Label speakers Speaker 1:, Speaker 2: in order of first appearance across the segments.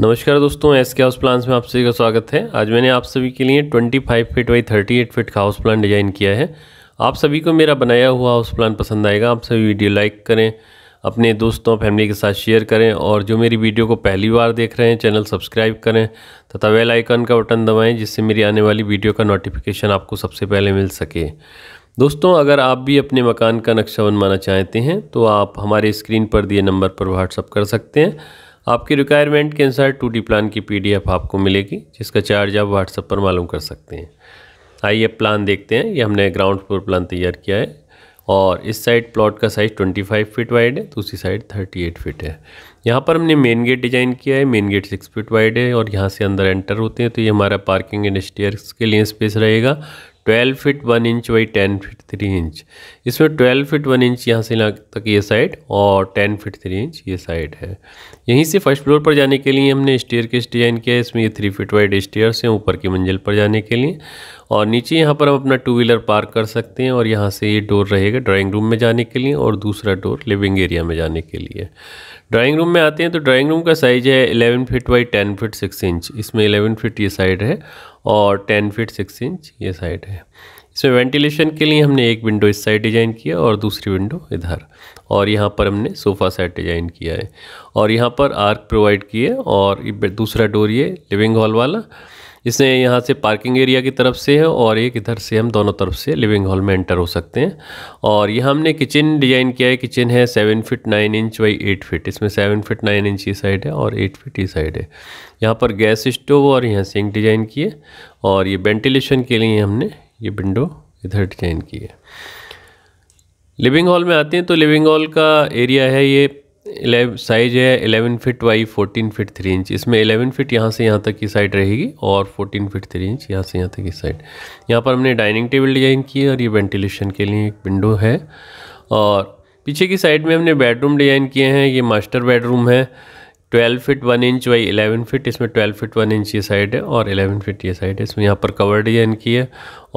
Speaker 1: नमस्कार दोस्तों एस के हाउस प्लान्स में आप सभी का स्वागत है आज मैंने आप सभी के लिए 25 feet by thirty eight feet का हाउस प्लान डिज़ाइन किया है आप सभी को मेरा बनाया हुआ हाउस प्लान पसंद आएगा आप सभी वीडियो लाइक करें अपने दोस्तों फैमिली के साथ शेयर करें और जो मेरी वीडियो को पहली बार देख रहे हैं चैनल सब्सक्राइब करें तथा वेल आइकन का बटन दबाएँ जिससे मेरी आने वाली वीडियो का नोटिफिकेशन आपको सबसे पहले मिल सके दोस्तों अगर आप भी अपने मकान का नक्शा बनवाना चाहते हैं तो आप हमारे स्क्रीन पर दिए नंबर पर व्हाट्सअप कर सकते हैं आपकी रिक्वायरमेंट के अनुसार टू डी प्लान की पी आपको मिलेगी जिसका चार्ज आप व्हाट्सएप पर मालूम कर सकते हैं आइए प्लान देखते हैं ये हमने ग्राउंड फ्लोर प्लान तैयार किया है और इस साइड प्लॉट का साइज़ 25 फीट वाइड है दूसरी साइड 38 फीट है यहाँ पर हमने मेन गेट डिज़ाइन किया है मेन गेट 6 फीट वाइड है और यहाँ से अंदर एंटर होते हैं तो ये हमारा पार्किंग एंड स्टेयर के लिए स्पेस रहेगा twelve feet one inch by ten feet three inch इसमें ट्वेल्व फीट वन इंच यहाँ से यहाँ तक ये साइड और टेन फीट थ्री इंच ये साइड है यहीं से फर्स्ट फ्लोर पर जाने के लिए हमने स्टेयर केस डिजाइन किया है इसमें ये थ्री फीट वाइड स्टेयर हैं ऊपर की मंजिल पर जाने के लिए और नीचे यहाँ पर हम अपना टू व्हीलर पार्क कर सकते हैं और यहाँ से ये डोर रहेगा ड्राइंग रूम में जाने के लिए और दूसरा डोर लिविंग एरिया में जाने के लिए ड्राइंग रूम में आते हैं तो ड्राइंग रूम का साइज़ है 11 फीट बाई 10 फीट 6 इंच इसमें 11 फीट ये साइड है और 10 फीट 6 इंच ये साइड है इसमें वेंटिलेशन के लिए हमने एक विंडो इस साइड डिज़ाइन किया और दूसरी विंडो इधर और यहाँ पर हमने सोफ़ा सेट डिज़ाइन किया है और यहाँ पर आर्क प्रोवाइड किए और दूसरा डोर ये लिविंग हॉल वाला इसने यहाँ से पार्किंग एरिया की तरफ से है और एक इधर से हम दोनों तरफ से लिविंग हॉल में एंटर हो सकते हैं और यह हमने किचन डिजाइन किया है किचन है seven feet nine inch by eight feet इसमें सेवन फिट नाइन इंच ये साइड है और एट फिट ये साइड है यहाँ पर गैस स्टोव और यहाँ सिंक डिजाइन किए और ये वेंटिलेशन के लिए हमने ये विंडो इधर डिजाइन की है लिविंग हॉल में आते हैं तो लिविंग हॉल का एरिया है ये साइज़ है eleven feet by fourteen feet three inch इसमें एलेवन फिट यहाँ से यहाँ तक की साइड रहेगी और फोर्टीन फिट थ्री इंच यहाँ से यहाँ तक की साइड यहाँ पर हमने डाइनिंग टेबल डिजाइन की है और ये वेंटिलेशन के लिए एक विंडो है और पीछे की साइड में हमने बेडरूम डिज़ाइन किए हैं ये मास्टर बेडरूम है 12 फिट 1 इंच वाई 11 फिट इसमें 12 फिट 1 इंच ये साइड है और 11 फिट ये साइड है इसमें यहाँ पर कवर डिजाइन की है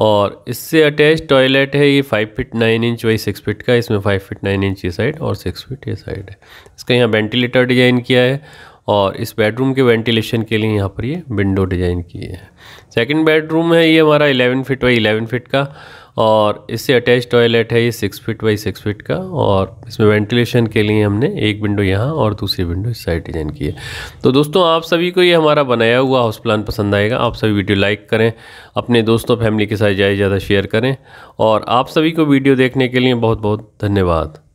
Speaker 1: और इससे अटैच टॉयलेट है ये 5 फिट 9 इंच वाई 6 फिट का इसमें 5 फिट 9 इंच ये साइड और 6 फिट ये साइड है इसका यहाँ वेंटिलेटर डिजाइन किया है और इस बेडरूम के वेंटिलेशन के लिए यहाँ पर ये विंडो डिज़ाइन की है सेकंड बेडरूम है ये हमारा 11 फीट बाई 11 फीट का और इससे अटैच टॉयलेट है ये 6 फीट बाई 6 फीट का और इसमें वेंटिलेशन के लिए हमने एक विंडो यहाँ और दूसरी विंडो इस साइड डिज़ाइन की है तो दोस्तों आप सभी को ये हमारा बनाया हुआ हाउस प्लान पसंद आएगा आप सभी वीडियो लाइक करें अपने दोस्तों फैमिली के साथ ज़्यादा ज़्यादा शेयर करें और आप सभी को वीडियो देखने के लिए बहुत बहुत धन्यवाद